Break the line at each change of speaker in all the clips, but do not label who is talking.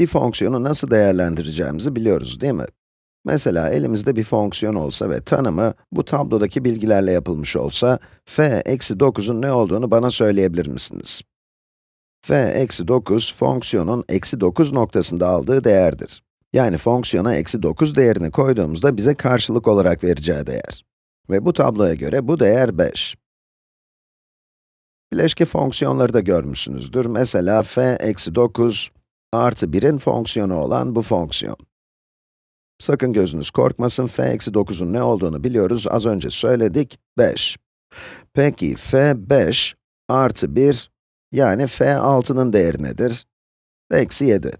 Bir fonksiyonu nasıl değerlendireceğimizi biliyoruz değil mi? Mesela elimizde bir fonksiyon olsa ve tanımı bu tablodaki bilgilerle yapılmış olsa, f eksi 9'un ne olduğunu bana söyleyebilir misiniz? f eksi 9, fonksiyonun eksi 9 noktasında aldığı değerdir. Yani fonksiyona eksi 9 değerini koyduğumuzda bize karşılık olarak vereceği değer. Ve bu tabloya göre bu değer 5. Bileşke fonksiyonları da görmüşsünüzdür. Mesela f eksi 9, artı 1'in fonksiyonu olan bu fonksiyon. Sakın gözünüz korkmasın, f eksi 9'un ne olduğunu biliyoruz, az önce söyledik, 5. Peki f 5 artı 1, yani f 6'nın değeri nedir? Eksi 7.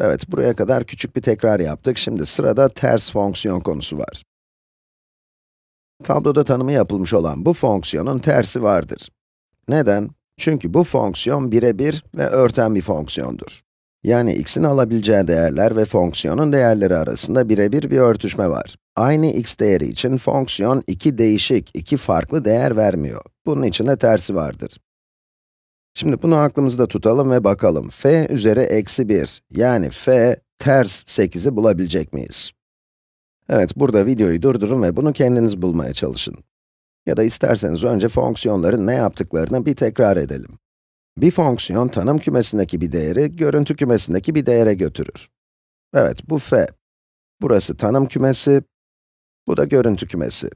Evet, buraya kadar küçük bir tekrar yaptık. Şimdi sırada ters fonksiyon konusu var. Tabloda tanımı yapılmış olan bu fonksiyonun tersi vardır. Neden? Çünkü bu fonksiyon birebir ve örten bir fonksiyondur. Yani x'in alabileceği değerler ve fonksiyonun değerleri arasında birebir bir örtüşme var. Aynı x değeri için fonksiyon iki değişik, iki farklı değer vermiyor. Bunun için de tersi vardır. Şimdi bunu aklımızda tutalım ve bakalım. f üzeri eksi 1, yani f ters 8'i bulabilecek miyiz? Evet, burada videoyu durdurun ve bunu kendiniz bulmaya çalışın. Ya da isterseniz önce fonksiyonların ne yaptıklarını bir tekrar edelim. Bir fonksiyon tanım kümesindeki bir değeri, görüntü kümesindeki bir değere götürür. Evet, bu f. Burası tanım kümesi, bu da görüntü kümesi.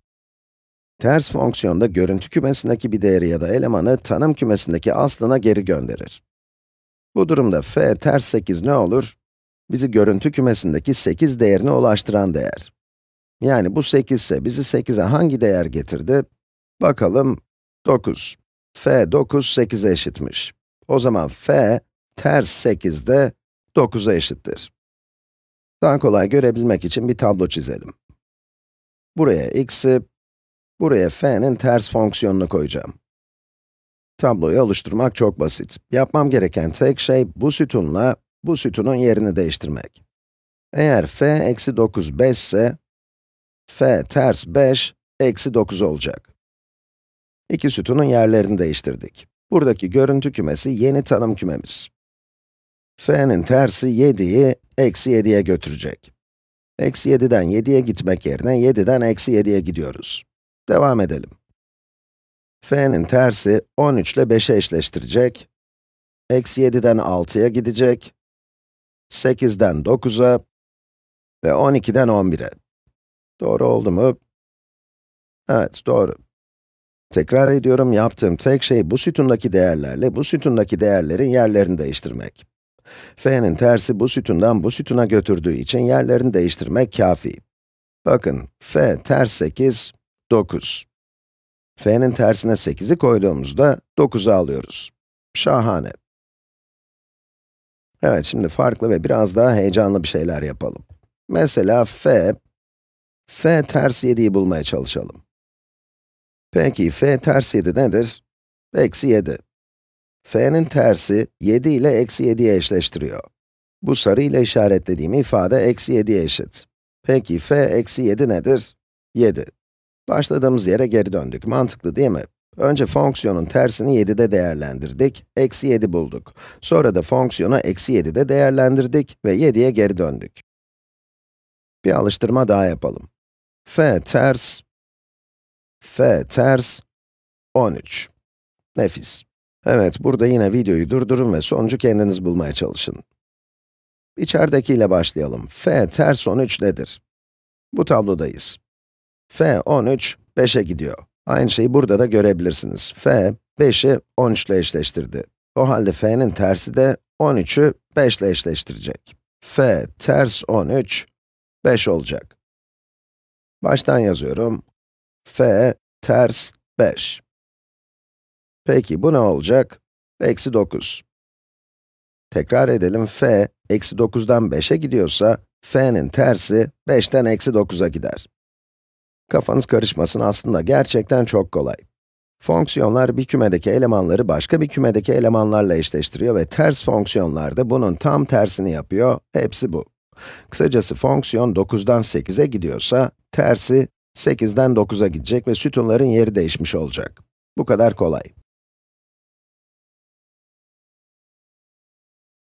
Ters fonksiyonda görüntü kümesindeki bir değeri ya da elemanı tanım kümesindeki aslına geri gönderir. Bu durumda f ters 8 ne olur? Bizi görüntü kümesindeki 8 değerine ulaştıran değer. Yani bu 8 ise bizi 8'e hangi değer getirdi? Bakalım, 9. f 9, 8'e eşitmiş. O zaman f ters 8 de 9'a eşittir. Daha kolay görebilmek için bir tablo çizelim. Buraya x'i, buraya f'nin ters fonksiyonunu koyacağım. Tabloyu oluşturmak çok basit. Yapmam gereken tek şey bu sütunla bu sütunun yerini değiştirmek. Eğer f eksi 9 5 ise, f ters 5 eksi 9 olacak. İki sütunun yerlerini değiştirdik. Buradaki görüntü kümesi yeni tanım kümemiz. f'nin tersi 7'yi eksi 7'ye götürecek. Eksi 7'den 7'ye gitmek yerine 7'den eksi 7'ye gidiyoruz. Devam edelim. f'nin tersi 13 ile 5'e eşleştirecek. Eksi 7'den 6'ya gidecek. 8'den 9'a ve 12'den 11'e. Doğru oldu mu? Evet, doğru. Tekrar ediyorum, yaptığım tek şey bu sütundaki değerlerle bu sütundaki değerlerin yerlerini değiştirmek. f'nin tersi bu sütundan bu sütuna götürdüğü için yerlerini değiştirmek kafi. Bakın, f ters 8, 9. f'nin tersine 8'i koyduğumuzda 9'u alıyoruz. Şahane. Evet, şimdi farklı ve biraz daha heyecanlı bir şeyler yapalım. Mesela f, f ters 7'yi bulmaya çalışalım. Peki f ters 7 nedir? Eksi 7. f'nin tersi 7 ile eksi 7'ye eşleştiriyor. Bu sarı ile işaretlediğim ifade eksi 7'ye eşit. Peki f eksi 7 nedir? 7. Başladığımız yere geri döndük. Mantıklı değil mi? Önce fonksiyonun tersini 7'de değerlendirdik, eksi 7 bulduk. Sonra da fonksiyonu eksi 7'de değerlendirdik ve 7'ye geri döndük. Bir alıştırma daha yapalım. f ters f ters 13. Nefis. Evet, burada yine videoyu durdurun ve sonucu kendiniz bulmaya çalışın. İçeridekiyle başlayalım. f ters 13 nedir? Bu tablodayız. f 13, 5'e gidiyor. Aynı şeyi burada da görebilirsiniz. f, 5'i 13 ile eşleştirdi. O halde f'nin tersi de 13'ü 5 ile eşleştirecek. f ters 13, 5 olacak. Baştan yazıyorum f ters 5. Peki bu ne olacak? Eksi 9. Tekrar edelim, f eksi 9'dan 5'e gidiyorsa, f'nin tersi 5'ten eksi 9'a gider. Kafanız karışmasın aslında gerçekten çok kolay. Fonksiyonlar bir kümedeki elemanları başka bir kümedeki elemanlarla eşleştiriyor ve ters fonksiyonlar da bunun tam tersini yapıyor, hepsi bu. Kısacası fonksiyon 9'dan 8'e gidiyorsa, tersi 8'den 9'a gidecek ve sütunların yeri değişmiş olacak. Bu kadar kolay.